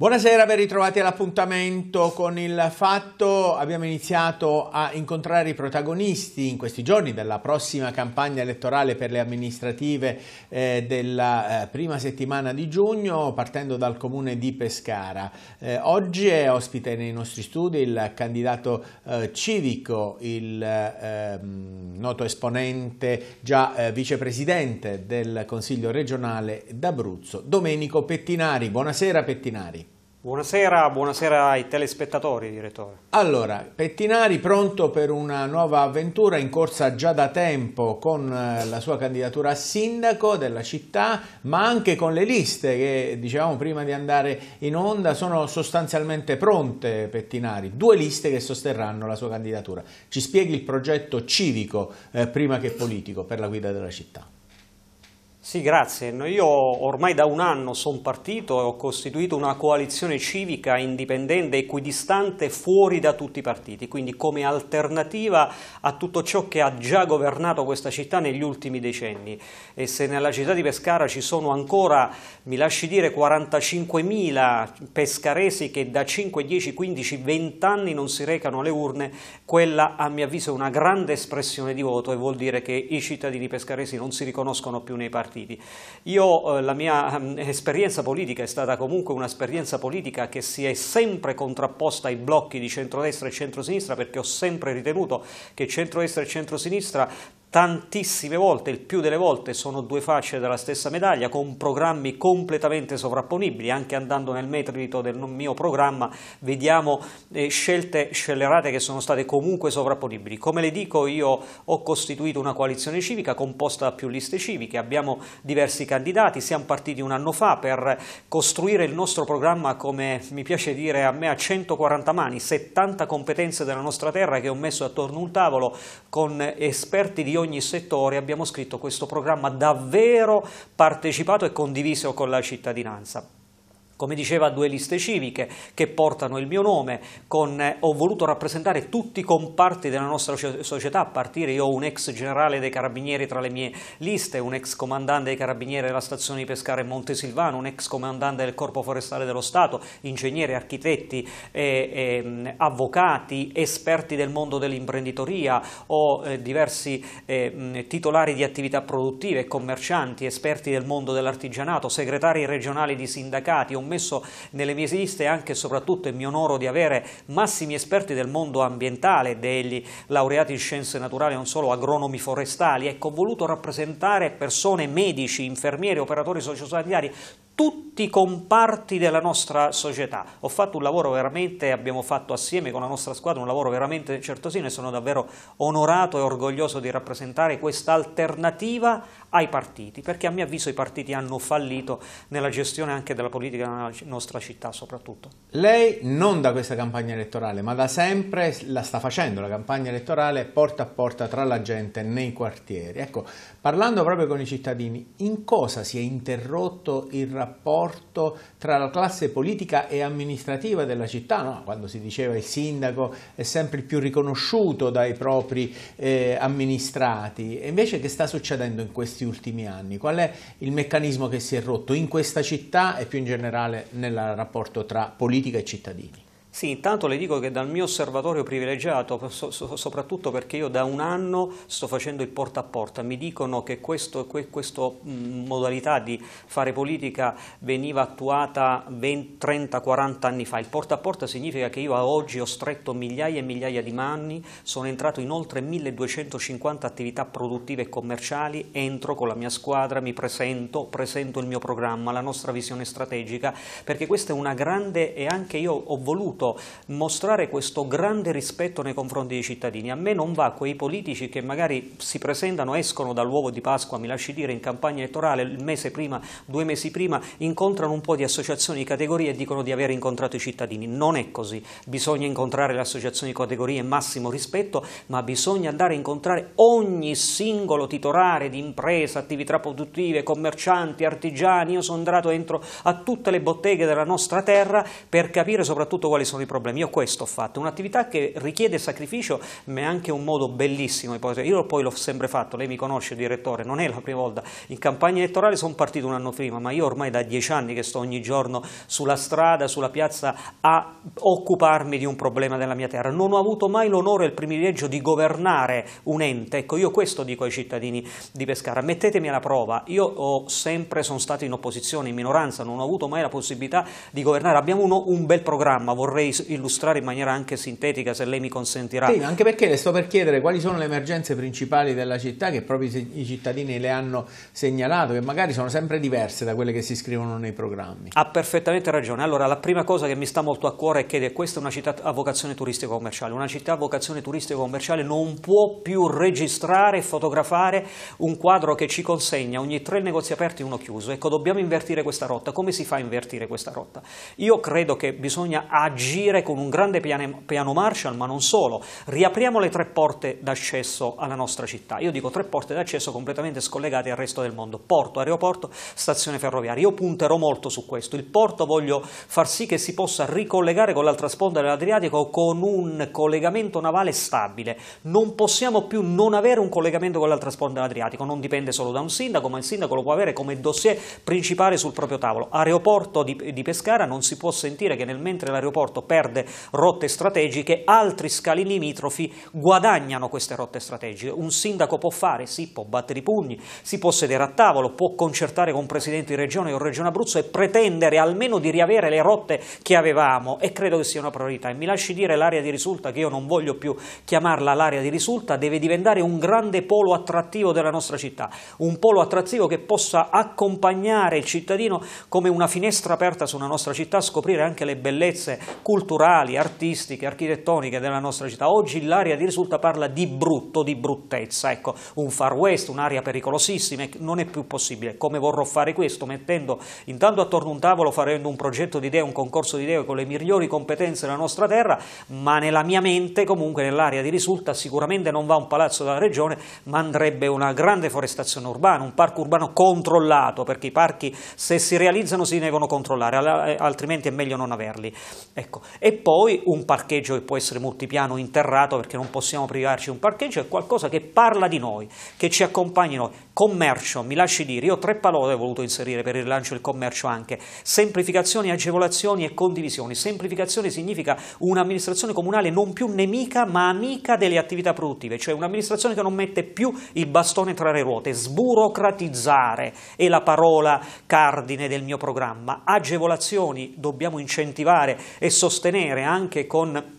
Buonasera, ben ritrovati all'appuntamento con il fatto. Abbiamo iniziato a incontrare i protagonisti in questi giorni della prossima campagna elettorale per le amministrative eh, della eh, prima settimana di giugno, partendo dal comune di Pescara. Eh, oggi è ospite nei nostri studi il candidato eh, civico, il ehm, noto esponente, già eh, vicepresidente del Consiglio regionale d'Abruzzo, Domenico Pettinari. Buonasera Pettinari. Buonasera, buonasera ai telespettatori, direttore. Allora, Pettinari pronto per una nuova avventura in corsa già da tempo con eh, la sua candidatura a sindaco della città, ma anche con le liste che, dicevamo prima di andare in onda, sono sostanzialmente pronte, Pettinari. Due liste che sosterranno la sua candidatura. Ci spieghi il progetto civico eh, prima che politico per la guida della città. Sì, grazie. Io ormai da un anno sono partito e ho costituito una coalizione civica indipendente, e equidistante, fuori da tutti i partiti, quindi come alternativa a tutto ciò che ha già governato questa città negli ultimi decenni. E se nella città di Pescara ci sono ancora, mi lasci dire, 45.000 pescaresi che da 5, 10, 15, 20 anni non si recano alle urne, quella a mio avviso è una grande espressione di voto e vuol dire che i cittadini pescaresi non si riconoscono più nei partiti partiti. Io, eh, la mia ehm, esperienza politica è stata comunque un'esperienza politica che si è sempre contrapposta ai blocchi di centrodestra e centrosinistra perché ho sempre ritenuto che centrodestra e centrosinistra tantissime volte, il più delle volte sono due facce della stessa medaglia, con programmi completamente sovrapponibili, anche andando nel metrito del mio programma vediamo eh, scelte scellerate che sono state comunque sovrapponibili. Come le dico io ho costituito una coalizione civica composta da più liste civiche, abbiamo diversi candidati, siamo partiti un anno fa per costruire il nostro programma come mi piace dire a me a 140 mani, 70 competenze della nostra terra che ho messo attorno a un tavolo con esperti di ogni settore abbiamo scritto questo programma davvero partecipato e condiviso con la cittadinanza come diceva, due liste civiche che portano il mio nome, con, eh, ho voluto rappresentare tutti i comparti della nostra società, a partire io ho un ex generale dei carabinieri tra le mie liste, un ex comandante dei carabinieri della stazione di Pescara e Montesilvano, un ex comandante del Corpo Forestale dello Stato, ingegneri, architetti, eh, eh, avvocati, esperti del mondo dell'imprenditoria, ho eh, diversi ehm, titolari di attività produttive, commercianti, esperti del mondo dell'artigianato, segretari regionali di sindacati, ho messo nelle mie liste anche e soprattutto il mio onoro di avere massimi esperti del mondo ambientale, degli laureati in scienze naturali, non solo agronomi forestali, ecco, ho voluto rappresentare persone, medici, infermieri, operatori sociosanitari, tutti i comparti della nostra società. Ho fatto un lavoro veramente, abbiamo fatto assieme con la nostra squadra un lavoro veramente certosino e sono davvero onorato e orgoglioso di rappresentare questa alternativa ai partiti, perché a mio avviso i partiti hanno fallito nella gestione anche della politica della nostra città soprattutto. Lei non da questa campagna elettorale, ma da sempre la sta facendo, la campagna elettorale porta a porta tra la gente nei quartieri. Ecco, parlando proprio con i cittadini, in cosa si è interrotto il rapporto rapporto tra la classe politica e amministrativa della città, no? quando si diceva il sindaco è sempre più riconosciuto dai propri eh, amministrati, e invece che sta succedendo in questi ultimi anni? Qual è il meccanismo che si è rotto in questa città e più in generale nel rapporto tra politica e cittadini? Sì, intanto le dico che dal mio osservatorio privilegiato, so, so, soprattutto perché io da un anno sto facendo il porta a porta, mi dicono che questa mm, modalità di fare politica veniva attuata 20, 30, 40 anni fa. Il porta a porta significa che io a oggi ho stretto migliaia e migliaia di mani, sono entrato in oltre 1250 attività produttive e commerciali, entro con la mia squadra, mi presento, presento il mio programma, la nostra visione strategica, perché questa è una grande e anche io ho voluto voluto mostrare questo grande rispetto nei confronti dei cittadini. A me non va quei politici che magari si presentano, escono dall'uovo di Pasqua, mi lasci dire, in campagna elettorale il mese prima, due mesi prima, incontrano un po' di associazioni di categorie e dicono di aver incontrato i cittadini. Non è così. Bisogna incontrare le associazioni di categorie massimo rispetto, ma bisogna andare a incontrare ogni singolo titolare di impresa, attività produttive, commercianti, artigiani. Io sono andato dentro a tutte le botteghe della nostra terra per capire soprattutto quali sono sono i problemi. Io questo ho fatto, un'attività che richiede sacrificio ma è anche un modo bellissimo di poter... Io poi l'ho sempre fatto, lei mi conosce direttore, non è la prima volta, in campagna elettorale sono partito un anno prima, ma io ormai da dieci anni che sto ogni giorno sulla strada, sulla piazza a occuparmi di un problema della mia terra, non ho avuto mai l'onore e il privilegio di governare un ente, ecco io questo dico ai cittadini di Pescara, mettetemi alla prova, io ho sempre sono stato in opposizione, in minoranza, non ho avuto mai la possibilità di governare, abbiamo uno, un bel programma, vorrei vorrei illustrare in maniera anche sintetica, se lei mi consentirà. Sì, anche perché le sto per chiedere quali sono le emergenze principali della città che proprio i cittadini le hanno segnalato, che magari sono sempre diverse da quelle che si scrivono nei programmi. Ha perfettamente ragione. Allora, la prima cosa che mi sta molto a cuore è che questa è una città a vocazione turistico-commerciale. Una città a vocazione turistico-commerciale non può più registrare e fotografare un quadro che ci consegna ogni tre negozi aperti e uno chiuso. Ecco, dobbiamo invertire questa rotta. Come si fa a invertire questa rotta? Io credo che bisogna agire agire con un grande piano, piano Marshall, ma non solo. Riapriamo le tre porte d'accesso alla nostra città. Io dico tre porte d'accesso completamente scollegate al resto del mondo. Porto, aeroporto, stazione ferroviaria. Io punterò molto su questo. Il porto voglio far sì che si possa ricollegare con l'altra sponda dell'Adriatico con un collegamento navale stabile. Non possiamo più non avere un collegamento con l'altra sponda dell'Adriatico. Non dipende solo da un sindaco, ma il sindaco lo può avere come dossier principale sul proprio tavolo. Aeroporto di, di Pescara non si può sentire che nel mentre l'aeroporto aeroporto perde rotte strategiche, altri scali limitrofi guadagnano queste rotte strategiche. Un sindaco può fare, sì, può battere i pugni, si può sedere a tavolo, può concertare con un presidente di regione o regione Abruzzo e pretendere almeno di riavere le rotte che avevamo e credo che sia una priorità. E mi lasci dire l'area di risulta, che io non voglio più chiamarla l'area di risulta, deve diventare un grande polo attrattivo della nostra città, un polo attrattivo che possa accompagnare il cittadino come una finestra aperta sulla nostra città, scoprire anche le bellezze culturali, artistiche, architettoniche della nostra città. Oggi l'area di risulta parla di brutto, di bruttezza, ecco, un far west, un'area pericolosissima, non è più possibile. Come vorrò fare questo? Mettendo intanto attorno a un tavolo, farendo un progetto di idee, un concorso di idee con le migliori competenze della nostra terra, ma nella mia mente, comunque nell'area di risulta, sicuramente non va un palazzo della regione, ma andrebbe una grande forestazione urbana, un parco urbano controllato, perché i parchi se si realizzano si devono controllare, altrimenti è meglio non averli. Ecco, ecco. E poi un parcheggio che può essere multipiano interrato perché non possiamo privarci di un parcheggio, è qualcosa che parla di noi, che ci accompagni noi. Commercio, mi lasci dire, io tre parole ho voluto inserire per il rilancio del commercio anche. Semplificazioni, agevolazioni e condivisioni. Semplificazione significa un'amministrazione comunale non più nemica ma amica delle attività produttive, cioè un'amministrazione che non mette più il bastone tra le ruote. Sburocratizzare è la parola cardine del mio programma. Agevolazioni dobbiamo incentivare e sostenere sostenere anche con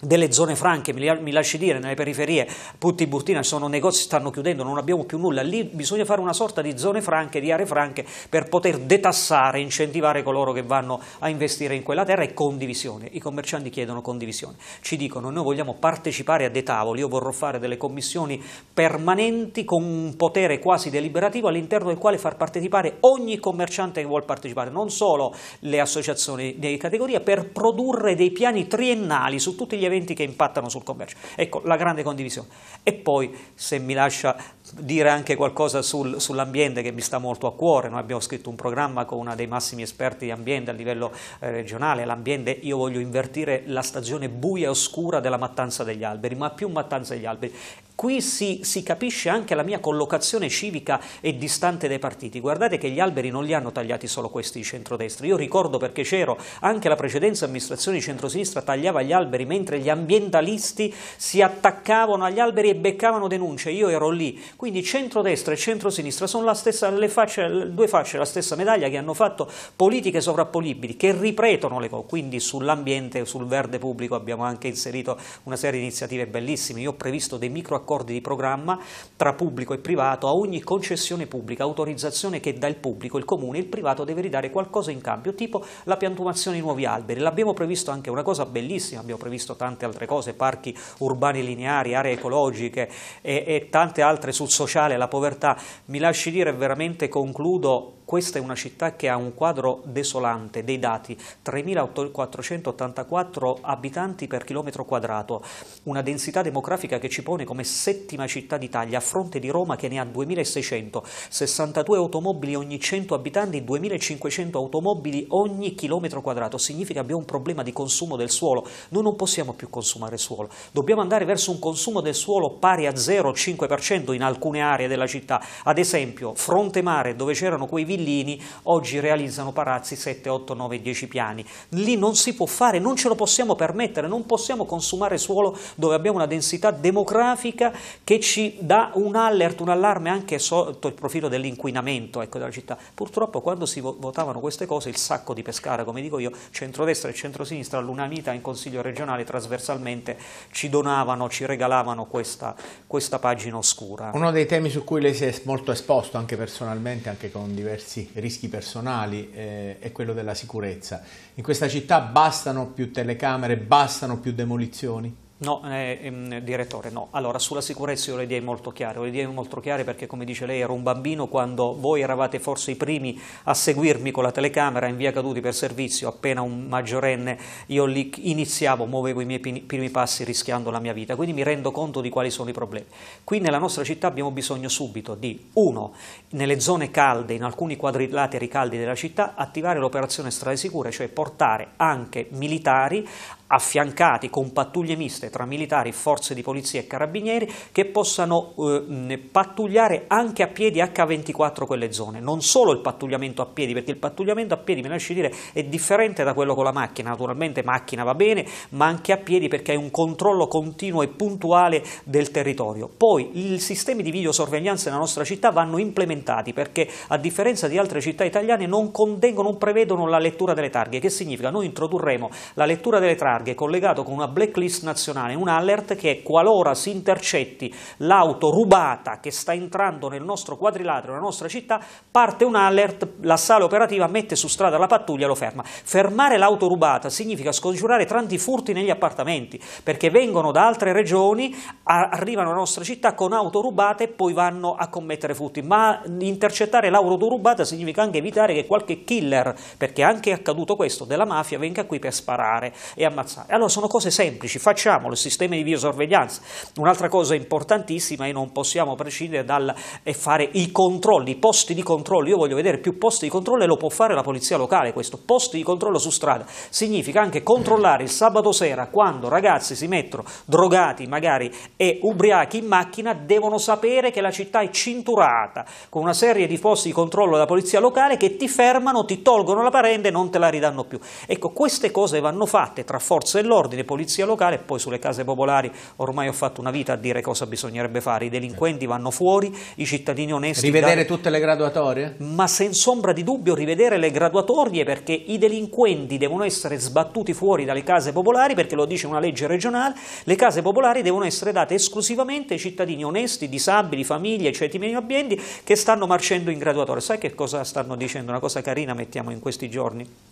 delle zone franche, mi lasci dire, nelle periferie, Putti Burtina ci sono negozi che stanno chiudendo, non abbiamo più nulla, lì bisogna fare una sorta di zone franche, di aree franche per poter detassare, incentivare coloro che vanno a investire in quella terra e condivisione, i commercianti chiedono condivisione, ci dicono noi vogliamo partecipare a dei tavoli, io vorrò fare delle commissioni permanenti con un potere quasi deliberativo all'interno del quale far partecipare ogni commerciante che vuole partecipare, non solo le associazioni di categoria, per produrre dei piani triennali su tutti gli eventi eventi che impattano sul commercio. Ecco, la grande condivisione. E poi, se mi lascia dire anche qualcosa sul, sull'ambiente che mi sta molto a cuore, noi abbiamo scritto un programma con uno dei massimi esperti di ambiente a livello eh, regionale, l'ambiente, io voglio invertire la stagione buia e oscura della mattanza degli alberi, ma più mattanza degli alberi Qui si, si, capisce anche la mia collocazione civica e distante dai partiti. Guardate che gli alberi non li hanno tagliati solo questi di centrodestra. Io ricordo perché c'ero, anche la precedente amministrazione di centrosinistra tagliava gli alberi mentre gli ambientalisti si attaccavano agli alberi e beccavano denunce. Io ero lì. Quindi centrodestra e centrosinistra sono stessa, le, facce, le due facce della stessa medaglia che hanno fatto politiche sovrappolibili che ripetono le cose. Quindi sull'ambiente, sul verde pubblico abbiamo anche inserito una serie di iniziative bellissime. Io ho previsto dei microaccordi accordi di programma tra pubblico e privato, a ogni concessione pubblica, autorizzazione che dà il pubblico, il comune, il privato deve ridare qualcosa in cambio, tipo la piantumazione di nuovi alberi. L'abbiamo previsto anche una cosa bellissima, abbiamo previsto tante altre cose, parchi urbani lineari, aree ecologiche e, e tante altre sul sociale, la povertà. Mi lasci dire, veramente concludo questa è una città che ha un quadro desolante dei dati, 3.484 abitanti per chilometro quadrato, una densità demografica che ci pone come settima città d'Italia, a fronte di Roma che ne ha 2.600, 62 automobili ogni 100 abitanti, 2.500 automobili ogni chilometro quadrato, significa che abbiamo un problema di consumo del suolo, noi non possiamo più consumare suolo, dobbiamo andare verso un consumo del suolo pari a 0,5% in alcune aree della città, ad esempio fronte mare dove c'erano quei vini villini oggi realizzano palazzi 7, 8, 9, 10 piani. Lì non si può fare, non ce lo possiamo permettere, non possiamo consumare suolo dove abbiamo una densità demografica che ci dà un alert, un allarme anche sotto il profilo dell'inquinamento ecco, della città. Purtroppo quando si votavano queste cose il sacco di pescare, come dico io, centrodestra e centrosinistra all'unanimità in Consiglio regionale trasversalmente ci donavano, ci regalavano questa, questa pagina oscura. Uno dei temi su cui lei si è molto esposto anche personalmente, anche con diversi diversi rischi personali eh, è quello della sicurezza. In questa città bastano più telecamere, bastano più demolizioni? No, eh, ehm, direttore, no. Allora, sulla sicurezza io le diamo molto chiare, le idee molto chiare perché, come dice lei, ero un bambino quando voi eravate forse i primi a seguirmi con la telecamera in via Caduti per servizio, appena un maggiorenne, io lì iniziavo, muovevo i miei primi passi rischiando la mia vita, quindi mi rendo conto di quali sono i problemi. Qui nella nostra città abbiamo bisogno subito di, uno, nelle zone calde, in alcuni quadrilateri caldi della città, attivare l'operazione strade sicure, cioè portare anche militari affiancati con pattuglie miste tra militari, forze di polizia e carabinieri che possano eh, pattugliare anche a piedi H24 quelle zone, non solo il pattugliamento a piedi, perché il pattugliamento a piedi, mi lasci dire, è differente da quello con la macchina, naturalmente macchina va bene, ma anche a piedi perché è un controllo continuo e puntuale del territorio. Poi i sistemi di videosorveglianza nella nostra città vanno implementati perché a differenza di altre città italiane non contengono, non prevedono la lettura delle targhe, che significa noi introdurremo la lettura delle targhe targhe collegato con una blacklist nazionale, un alert che qualora si intercetti l'auto rubata che sta entrando nel nostro quadrilatero, nella nostra città, parte un alert, la sala operativa mette su strada la pattuglia e lo ferma. Fermare l'auto rubata significa scongiurare tanti furti negli appartamenti, perché vengono da altre regioni, arrivano nella nostra città con auto rubate e poi vanno a commettere furti, ma intercettare l'auto rubata significa anche evitare che qualche killer, perché anche è accaduto questo, della mafia venga qui per sparare e ammazzare sorveglianza. E allora sono cose semplici, facciamolo, il sistema di videosorveglianza. Un'altra cosa importantissima e non possiamo prescindere dal è fare i controlli, i posti di controllo. Io voglio vedere più posti di controllo e lo può fare la polizia locale questo, posti di controllo su strada. Significa anche controllare il sabato sera quando ragazzi si mettono drogati magari e ubriachi in macchina, devono sapere che la città è cinturata con una serie di posti di controllo della polizia locale che ti fermano, ti tolgono la parente e non te la ridanno più. Ecco, queste cose vanno fatte tra forze forze dell'ordine, polizia locale e poi sulle case popolari ormai ho fatto una vita a dire cosa bisognerebbe fare, i delinquenti vanno fuori, i cittadini onesti... Rivedere da... tutte le graduatorie? Ma senza ombra di dubbio rivedere le graduatorie perché i delinquenti devono essere sbattuti fuori dalle case popolari perché lo dice una legge regionale, le case popolari devono essere date esclusivamente ai cittadini onesti, disabili, famiglie, ceti cioè meno ambienti che stanno marcendo in graduatoria. Sai che cosa stanno dicendo? Una cosa carina mettiamo in questi giorni?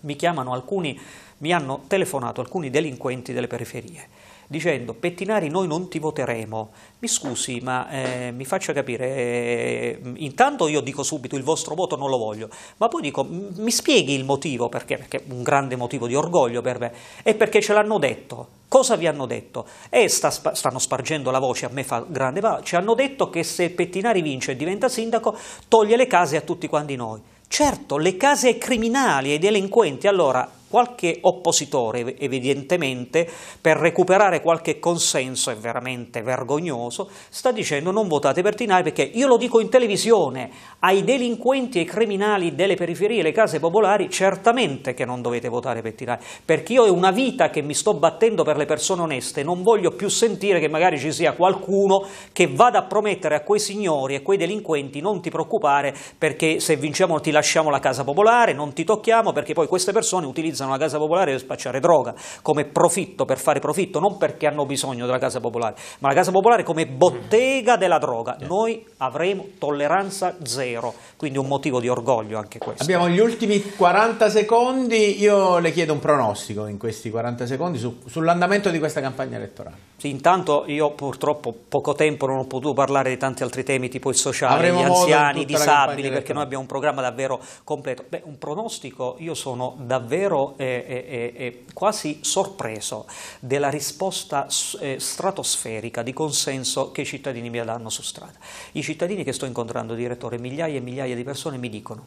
mi chiamano alcuni, mi hanno telefonato alcuni delinquenti delle periferie dicendo Pettinari noi non ti voteremo. Mi scusi, ma eh, mi faccia capire, eh, intanto io dico subito il vostro voto non lo voglio, ma poi dico mi spieghi il motivo, perché, perché è un grande motivo di orgoglio per me, è perché ce l'hanno detto. Cosa vi hanno detto? E sta, stanno spargendo la voce, a me fa grande paura, ci hanno detto che se Pettinari vince e diventa sindaco, toglie le case a tutti quanti noi. Certo, le case criminali e delinquenti allora qualche oppositore evidentemente per recuperare qualche consenso è veramente vergognoso sta dicendo non votate per Tinai perché io lo dico in televisione ai delinquenti e ai criminali delle periferie le case popolari certamente che non dovete votare per Tinai perché io è una vita che mi sto battendo per le persone oneste non voglio più sentire che magari ci sia qualcuno che vada a promettere a quei signori e quei delinquenti non ti preoccupare perché se vinciamo ti lasciamo la casa popolare non ti tocchiamo perché poi queste persone utilizzano utilizzano la casa popolare per spacciare droga, come profitto, per fare profitto, non perché hanno bisogno della casa popolare, ma la casa popolare come bottega della droga. Certo. Noi avremo tolleranza zero, quindi un motivo di orgoglio anche questo. Abbiamo gli ultimi 40 secondi, io le chiedo un pronostico in questi 40 secondi su, sull'andamento di questa campagna elettorale. Sì, intanto io purtroppo poco tempo non ho potuto parlare di tanti altri temi tipo il sociale, Avremo gli anziani, i disabili, perché noi abbiamo un programma davvero completo. Beh, un pronostico, io sono davvero rimasto eh, eh, quasi sorpreso della risposta eh, stratosferica di consenso che i cittadini mi danno su strada. I cittadini che sto incontrando, direttore, migliaia e migliaia di persone mi dicono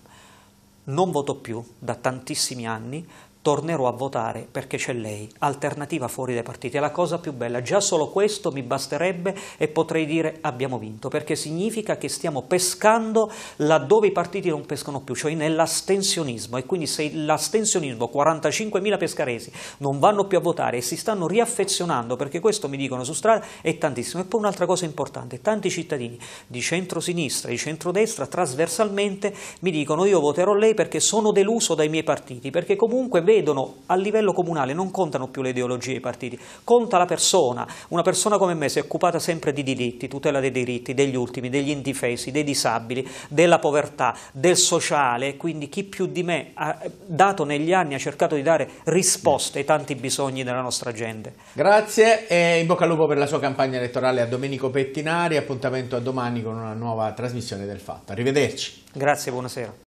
non voto più da tantissimi anni tornerò a votare perché c'è lei, alternativa fuori dai partiti, è la cosa più bella, già solo questo mi basterebbe e potrei dire abbiamo vinto, perché significa che stiamo pescando laddove i partiti non pescano più, cioè nell'astensionismo e quindi se l'astensionismo, 45.000 pescaresi non vanno più a votare e si stanno riaffezionando, perché questo mi dicono su strada, è tantissimo. E poi un'altra cosa importante, tanti cittadini di centrosinistra, di centrodestra, trasversalmente mi dicono io voterò lei perché sono deluso dai miei partiti, perché comunque vedono a livello comunale non contano più le ideologie dei partiti, conta la persona. Una persona come me si è occupata sempre di diritti, tutela dei diritti, degli ultimi, degli indifesi, dei disabili, della povertà, del sociale, quindi chi più di me ha dato negli anni, ha cercato di dare risposte ai tanti bisogni della nostra gente. Grazie e in bocca al lupo per la sua campagna elettorale a Domenico Pettinari, appuntamento a domani con una nuova trasmissione del Fatto. Arrivederci. Grazie, buonasera.